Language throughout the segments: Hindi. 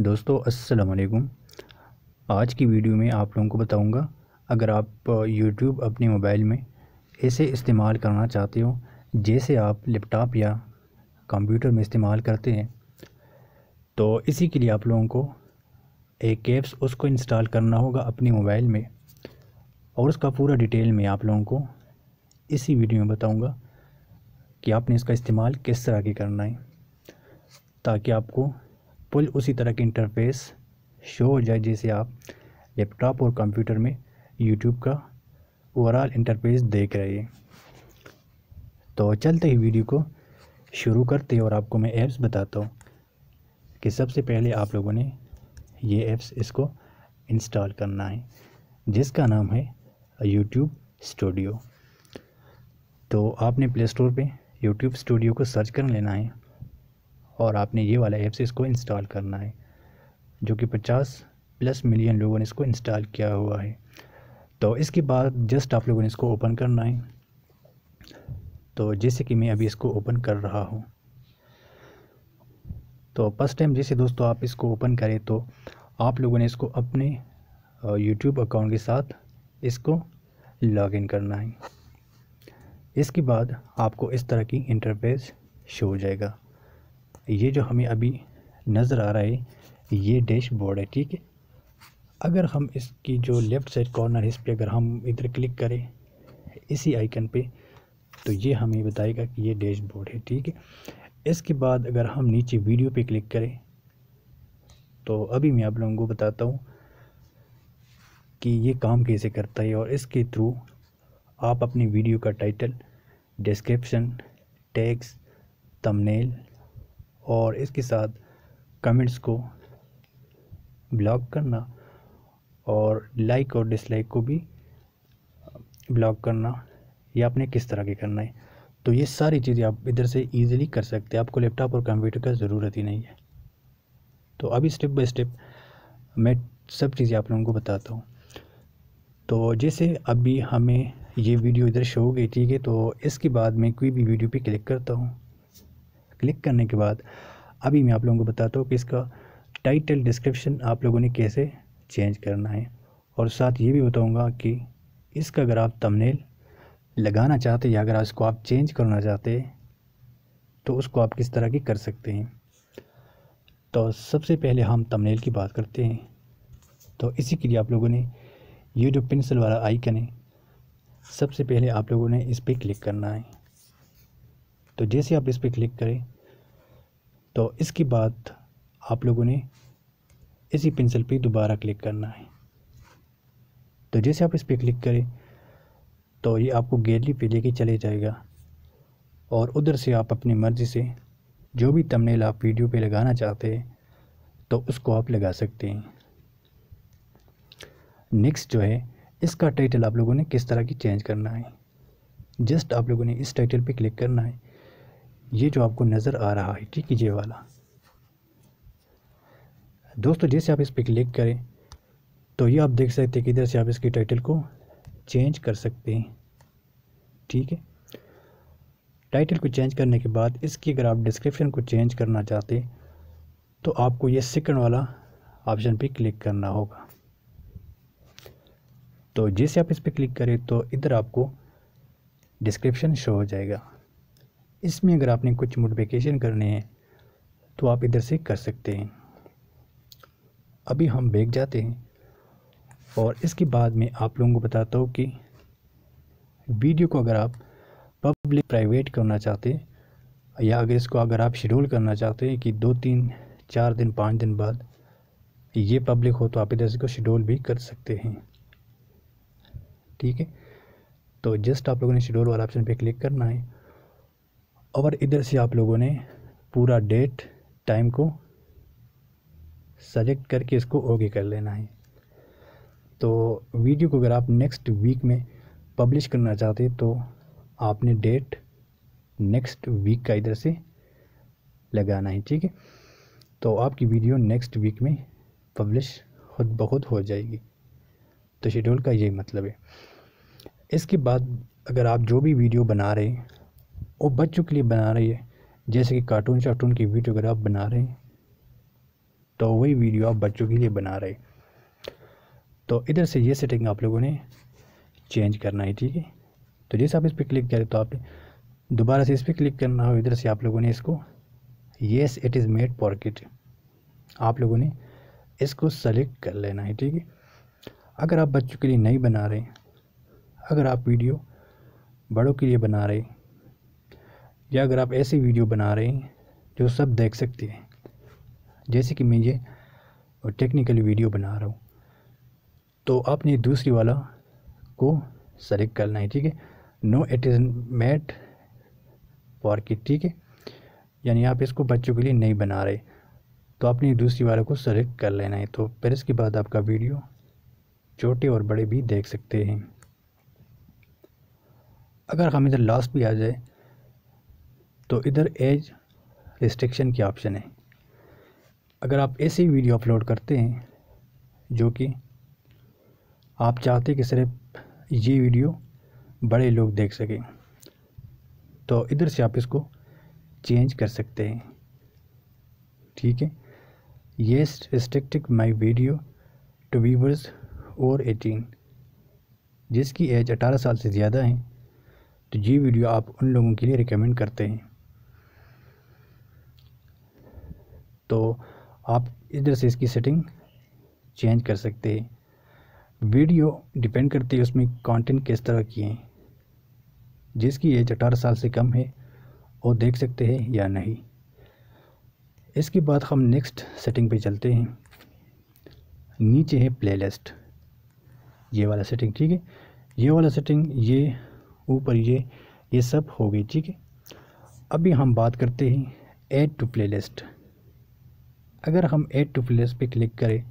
दोस्तों अस्सलाम वालेकुम आज की वीडियो में आप लोगों को बताऊंगा अगर आप YouTube अपने मोबाइल में ऐसे इस्तेमाल करना चाहते हो जैसे आप लैपटॉप या कंप्यूटर में इस्तेमाल करते हैं तो इसी के लिए आप लोगों को एक ऐप्स उसको इंस्टॉल करना होगा अपने मोबाइल में और उसका पूरा डिटेल में आप लोगों को इसी वीडियो में बताऊँगा कि आपने इसका इस्तेमाल किस तरह के करना है ताकि आपको फुल उसी तरह की इंटरफेस शो हो जाए जैसे आप लैपटॉप और कंप्यूटर में यूट्यूब का ओवरऑल इंटरफेस देख रहे हैं तो चलते ही वीडियो को शुरू करते और आपको मैं ऐप्स बताता हूँ कि सबसे पहले आप लोगों ने ये ऐप्स इसको इंस्टॉल करना है जिसका नाम है यूट्यूब स्टूडियो तो आपने प्ले स्टोर पर यूट्यूब स्टूडियो को सर्च कर लेना है और आपने ये वाला ऐप से इसको इंस्टॉल करना है जो कि पचास प्लस मिलियन लोगों ने इसको इंस्टॉल किया हुआ है तो इसके बाद जस्ट आप लोगों ने इसको ओपन करना है तो जैसे कि मैं अभी इसको ओपन कर रहा हूँ तो फर्स्ट टाइम जैसे दोस्तों आप इसको ओपन करें तो आप लोगों ने इसको अपने यूट्यूब अकाउंट के साथ इसको लॉगिन करना है इसके बाद आपको इस तरह की इंटरफेस शो हो जाएगा ये जो हमें अभी नज़र आ रहा है ये डैशबोर्ड है ठीक है अगर हम इसकी जो लेफ़्ट साइड कॉर्नर है इस पर अगर हम इधर क्लिक करें इसी आइकन पे तो ये हमें बताएगा कि ये डैशबोर्ड है ठीक है इसके बाद अगर हम नीचे वीडियो पे क्लिक करें तो अभी मैं आप लोगों को बताता हूँ कि ये काम कैसे करता है और इसके थ्रू आप अपनी वीडियो का टाइटल डिस्क्रिप्शन टैक्स तमनेल और इसके साथ कमेंट्स को ब्लॉक करना और लाइक और डिसलाइक को भी ब्लॉक करना या आपने किस तरह के करना है तो ये सारी चीज़ें आप इधर से ईजिली कर सकते हैं आपको लैपटॉप और कंप्यूटर का ज़रूरत ही नहीं है तो अभी स्टेप बाय स्टेप मैं सब चीज़ें आप लोगों को बताता हूँ तो जैसे अभी हमें ये वीडियो इधर शो हो गई ठीक है तो इसके बाद मैं कोई भी वीडियो पर क्लिक करता हूँ क्लिक करने के बाद अभी मैं आप लोगों को बताता हूँ कि इसका टाइटल डिस्क्रिप्शन आप लोगों ने कैसे चेंज करना है और साथ ये भी बताऊँगा कि इसका अगर आप तमनेल लगाना चाहते या अगर इसको आप चेंज करना चाहते तो उसको आप किस तरह की कर सकते हैं तो सबसे पहले हम तमनेल की बात करते हैं तो इसी के लिए आप लोगों ने ये जो पेंसिल वाला आइकन है सबसे पहले आप लोगों ने इस पर क्लिक करना है तो जैसे आप इस पर क्लिक करें तो इसके बाद आप लोगों ने इसी पेंसिल पे दोबारा क्लिक करना है तो जैसे आप इस पर क्लिक करें तो ये आपको गैलरी पे लेके चले जाएगा और उधर से आप अपनी मर्ज़ी से जो भी तमनेल आप वीडियो पे लगाना चाहते हैं तो उसको आप लगा सकते हैं नेक्स्ट जो है इसका टाइटल आप लोगों ने किस तरह की चेंज करना है जस्ट आप लोगों ने इस टाइटल पे क्लिक करना है ये जो आपको नज़र आ रहा है ठीक है ये वाला दोस्तों जैसे आप इस पर क्लिक करें तो ये आप देख सकते हैं कि इधर से आप इसकी टाइटल को चेंज कर सकते हैं ठीक है टाइटल को चेंज करने के बाद इसकी अगर आप डिस्क्रिप्शन को चेंज करना चाहते तो आपको ये सेकंड वाला ऑप्शन पे क्लिक करना होगा तो जैसे आप इस पर क्लिक करें तो इधर आपको डिस्क्रिप्शन शो हो जाएगा इसमें अगर आपने कुछ मोटिफिकेशन करने हैं तो आप इधर से कर सकते हैं अभी हम बैग जाते हैं और इसके बाद में आप लोगों को बताता हूँ कि वीडियो को अगर आप पब्लिक प्राइवेट करना चाहते हैं या अगर इसको अगर आप शेड्यूल करना चाहते हैं कि दो तीन चार दिन पाँच दिन बाद ये पब्लिक हो तो आप इधर से इसको शेड्यूल भी कर सकते हैं ठीक है तो जस्ट आप लोगों ने शेड्यूल वाला ऑप्शन पे क्लिक करना है और इधर से आप लोगों ने पूरा डेट टाइम को सेलेक्ट करके इसको ओके कर लेना है तो वीडियो को अगर आप नेक्स्ट वीक में पब्लिश करना चाहते तो आपने डेट नेक्स्ट वीक का इधर से लगाना है ठीक है तो आपकी वीडियो नेक्स्ट वीक में पब्लिश खुद बहुत हो जाएगी तो शेड्यूल का यही मतलब है इसके बाद अगर आप जो भी वीडियो बना रहे हैं वो बच्चों के लिए बना रही है जैसे कि कार्टून शार्टून की वीडियो अगर आप बना रहे हैं तो वही वीडियो आप बच्चों के लिए बना रहे तो इधर से ये सेटिंग आप लोगों ने चेंज करना है ठीक है तो जैसे आप इस पर क्लिक करें तो आप दोबारा से इस पर क्लिक करना हो इधर से आप लोगों ने इसको yes it is made for kid आप लोगों ने इसको सेलेक्ट कर लेना है ठीक है अगर आप बच्चों के लिए नहीं बना रहे अगर आप वीडियो बड़ों के लिए बना रहे या अगर आप ऐसी वीडियो बना रहे हैं जो सब देख सकते हैं जैसे कि मैं ये टेक्निकल वीडियो बना रहा हूँ तो आपने दूसरी वाला को सेलेक्ट करना है ठीक है no it is made for kid ठीक है यानी आप इसको बच्चों के लिए नहीं बना रहे तो आपने दूसरी वाला को सेलेक्ट कर लेना है तो फिर इसके बाद आपका वीडियो छोटे और बड़े भी देख सकते हैं अगर हम इधर लास्ट भी आ जाए तो इधर एज रिस्ट्रिक्शन की ऑप्शन है अगर आप ऐसी वीडियो अपलोड करते हैं जो कि आप चाहते कि सिर्फ ये वीडियो बड़े लोग देख सकें तो इधर से आप इसको चेंज कर सकते हैं ठीक है ये restricted my video to viewers और एटीन जिसकी एज अठारह साल से ज़्यादा है तो ये वीडियो आप उन लोगों के लिए रिकमेंड करते हैं तो आप इधर से इसकी सेटिंग चेंज कर सकते हैं वीडियो डिपेंड करती है उसमें कंटेंट किस तरह की है जिसकी एज अठारह साल से कम है वो देख सकते हैं या नहीं इसके बाद हम नेक्स्ट सेटिंग पे चलते हैं नीचे है प्लेलिस्ट ये वाला सेटिंग ठीक है ये वाला सेटिंग ये ऊपर ये ये सब हो गई ठीक है अभी हम बात करते हैं ऐड टू प्लेलिस्ट अगर हम ऐड टू प्लेलिस्ट पे क्लिक करें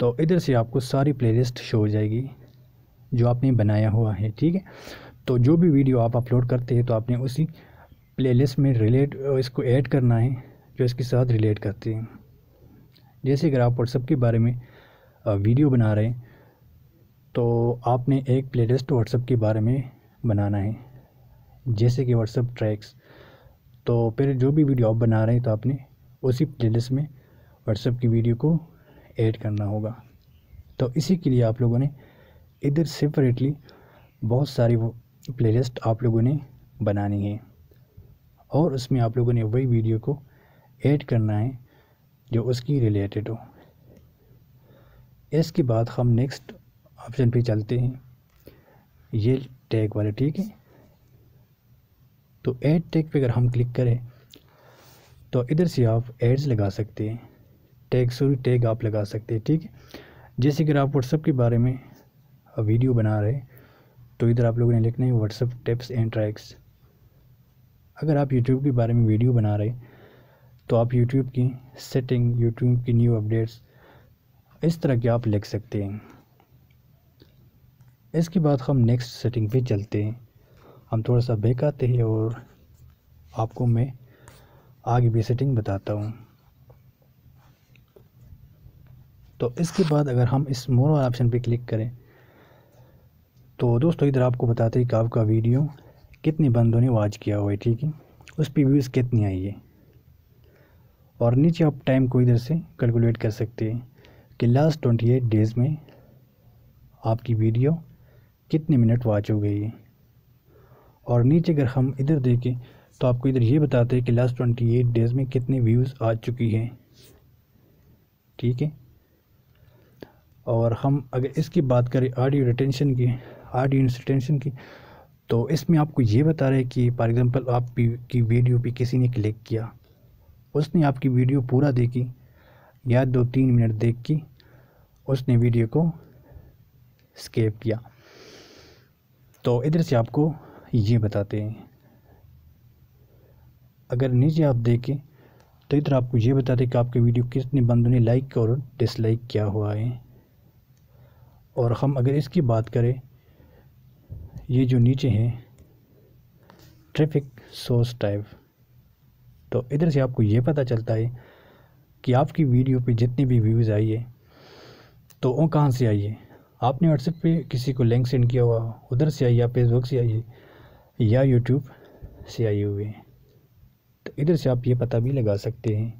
तो इधर से आपको सारी प्लेलिस्ट शो हो जाएगी जो आपने बनाया हुआ है ठीक है तो जो भी वीडियो आप अपलोड करते हैं तो आपने उसी प्लेलिस्ट में रिलेट इसको ऐड करना है जो इसके साथ रिलेट करते हैं जैसे अगर आप व्हाट्सअप के बारे में वीडियो बना रहे हैं तो आपने एक प्लेलिस्ट व्हाट्सअप के बारे में बनाना है जैसे कि व्हाट्सअप ट्रैक्स तो फिर जो भी वीडियो आप बना रहे हैं तो आपने उसी प्लेलिस्ट में व्हाट्सएप की वीडियो को ऐड करना होगा तो इसी के लिए आप लोगों ने इधर सेपरेटली बहुत सारी वो प्लेलिस्ट आप लोगों ने बनानी है और उसमें आप लोगों ने वही वीडियो को ऐड करना है जो उसकी रिलेटेड हो इसके बाद हम नेक्स्ट ऑप्शन पे चलते हैं ये टैग वाले ठीक है तो ऐड टैग पे अगर हम क्लिक करें तो इधर से आप एड्स लगा सकते हैं टैग सॉरी टैग आप लगा सकते हैं ठीक है जैसे कि आप व्हाट्सअप के बारे में वीडियो बना रहे तो इधर आप लोगों ने लिखना है व्हाट्सअप टिप्स एंड ट्रैक्स अगर आप यूट्यूब के बारे में वीडियो बना रहे तो आप यूट्यूब की सेटिंग यूट्यूब की न्यू अपडेट्स इस तरह के आप लिख सकते हैं इसके बाद हम नेक्स्ट सेटिंग पे चलते हैं हम थोड़ा सा बैक आते हैं और आपको मैं आगे भी सेटिंग बताता हूँ तो इसके बाद अगर हम इस मोनो ऑप्शन पे क्लिक करें तो दोस्तों इधर आपको बताते हैं कि आपका वीडियो कितने बंदों ने वॉच किया हुआ है ठीक है उस पर व्यूज़ कितनी आई है और नीचे आप टाइम को इधर से कैलकुलेट कर सकते हैं कि लास्ट ट्वेंटी एट डेज़ में आपकी वीडियो कितने मिनट वॉच हो गई है और नीचे अगर हम इधर देखें तो आपको इधर ये बताते हैं कि लास्ट ट्वेंटी एट डेज़ में कितने व्यूज़ आ चुकी हैं ठीक है और हम अगर इसकी बात करें आडियो रिटेंशन की आडियो रिटेंशन की तो इसमें आपको ये बता रहे हैं कि फॉर एग्ज़ाम्पल आपकी वीडियो पे किसी ने क्लिक किया उसने आपकी वीडियो पूरा देखी या दो तीन मिनट देख की उसने वीडियो को स्केप किया तो इधर से आपको ये बताते हैं अगर नीचे आप देखें तो इधर आपको ये बता दें कि आपकी वीडियो कितने बंदों ने लाइक और डिसलाइक किया हुआ है और हम अगर इसकी बात करें ये जो नीचे हैं ट्रैफिक सोर्स टाइप तो इधर से आपको ये पता चलता है कि आपकी वीडियो पे जितनी भी व्यूज़ आई है तो वो कहाँ से आई है आपने व्हाट्सएप पे किसी को लिंक सेंड किया हुआ उधर से आई या फेसबुक से आई या यूट्यूब से आई हुई है तो इधर से आप ये पता भी लगा सकते हैं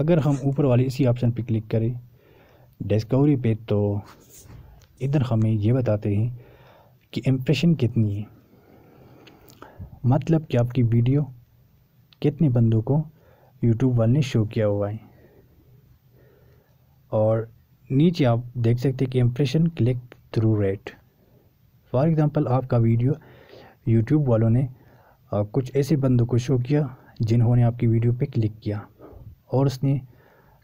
अगर हम ऊपर वाले इसी ऑप्शन पर क्लिक करें डिस्कवरी पे तो इधर हमें ये बताते हैं कि इम्प्रेशन कितनी है मतलब कि आपकी वीडियो कितने बंदों को यूट्यूब वाले ने शो किया हुआ है और नीचे आप देख सकते हैं कि impression click through rate for example आपका वीडियो यूट्यूब वालों ने कुछ ऐसे बंदों को शो किया जिन्होंने आपकी वीडियो पे क्लिक किया और उसने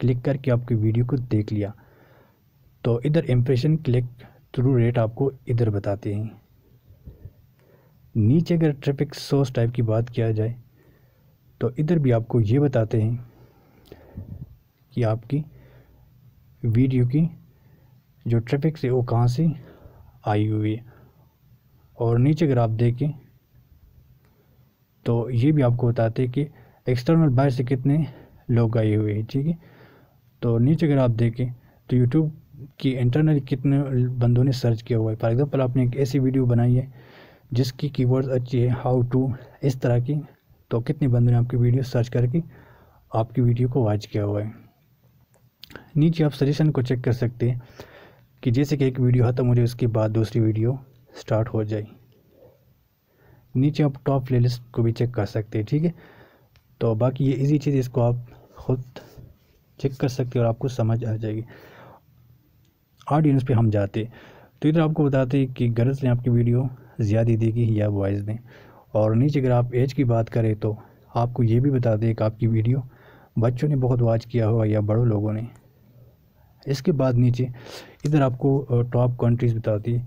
क्लिक करके आपकी वीडियो को देख लिया तो इधर इम्प्रेशन क्लिक थ्रू रेट आपको इधर बताते हैं नीचे अगर ट्रैफिक सोर्स टाइप की बात किया जाए तो इधर भी आपको ये बताते हैं कि आपकी वीडियो की जो ट्रैफिक से वो कहाँ से आई हुई है और नीचे अगर आप देखें तो ये भी आपको बताते हैं कि एक्सटर्नल बाहर से कितने लोग आए हुए हैं ठीक है तो नीचे अगर आप देखें तो यूट्यूब की इंटरनल कितने बंदों ने सर्च किया हुआ है फॉर एग्ज़ाम्पल आपने एक ऐसी वीडियो बनाई है जिसकी कीवर्ड्स अच्छी है हाउ टू इस तरह की तो कितने बंदों ने आपकी वीडियो सर्च करके आपकी वीडियो को वॉच किया हुआ है नीचे आप सजेशन को चेक कर सकते हैं कि जैसे कि एक वीडियो ख़त्म हो जाए उसके बाद दूसरी वीडियो स्टार्ट हो जाए नीचे आप टॉप प्लेलिस्ट को भी चेक कर सकते हैं ठीक है तो बाकी ये इजी चीज़ इसको आप खुद चेक कर सकते हैं और आपको समझ आ जाएगी ऑडियंस पे हम जाते तो इधर आपको बताते हैं कि गर्ल्स ने आपकी वीडियो ज़्यादा देगी या बॉयज़ ने और नीचे अगर आप एज की बात करें तो आपको ये भी बता दें कि आपकी वीडियो बच्चों ने बहुत वॉच किया होगा या बड़ों लोगों ने इसके बाद नीचे इधर आपको टॉप कंट्रीज़ बताती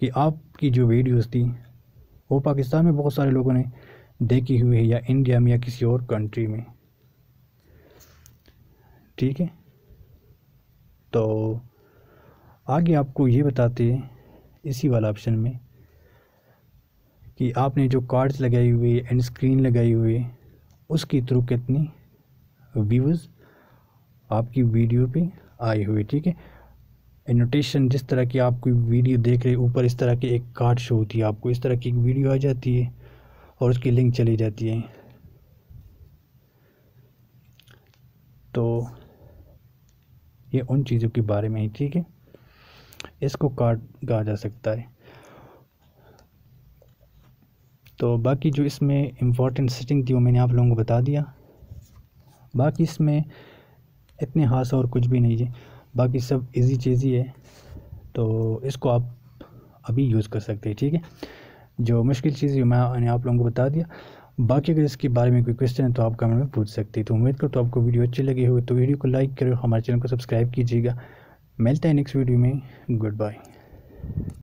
कि आपकी जो वीडियोस थी वो पाकिस्तान में बहुत सारे लोगों ने देखी हुई है या इंडिया में या किसी और कंट्री में ठीक है तो आगे आपको ये बताते हैं इसी वाला ऑप्शन में कि आपने जो कार्ड्स लगाई हुई एंड स्क्रीन लगाई हुई उसके थ्रू कितनी व्यूज़ आपकी वीडियो पे आए हुए ठीक है एनोटेशन जिस तरह की आप कोई वीडियो देख रहे ऊपर इस तरह की एक कार्ड शो होती है आपको इस तरह की एक वीडियो आ जाती है और उसकी लिंक चली जाती है तो ये उन चीज़ों के बारे में ही ठीक है इसको कार्ड कहा जा सकता है तो बाकी जो इसमें इम्पोर्टेंट सेटिंग थी वो मैंने आप लोगों को बता दिया बाकी इसमें इतने हाथ और कुछ भी नहीं है बाकी सब इजी चीज़ ही है तो इसको आप अभी यूज़ कर सकते हैं ठीक है जो मुश्किल चीज़ है मैंने आप लोगों को बता दिया बाकी अगर इसके बारे में कोई क्वेश्चन है तो आप कमेंट में पूछ सकते हैं तो उम्मीद करता तो आपको वीडियो अच्छी लगी होगी तो वीडियो को लाइक करो हमारे चैनल को सब्सक्राइब कीजिएगा मिलता है नेक्स्ट वीडियो में गुड बाय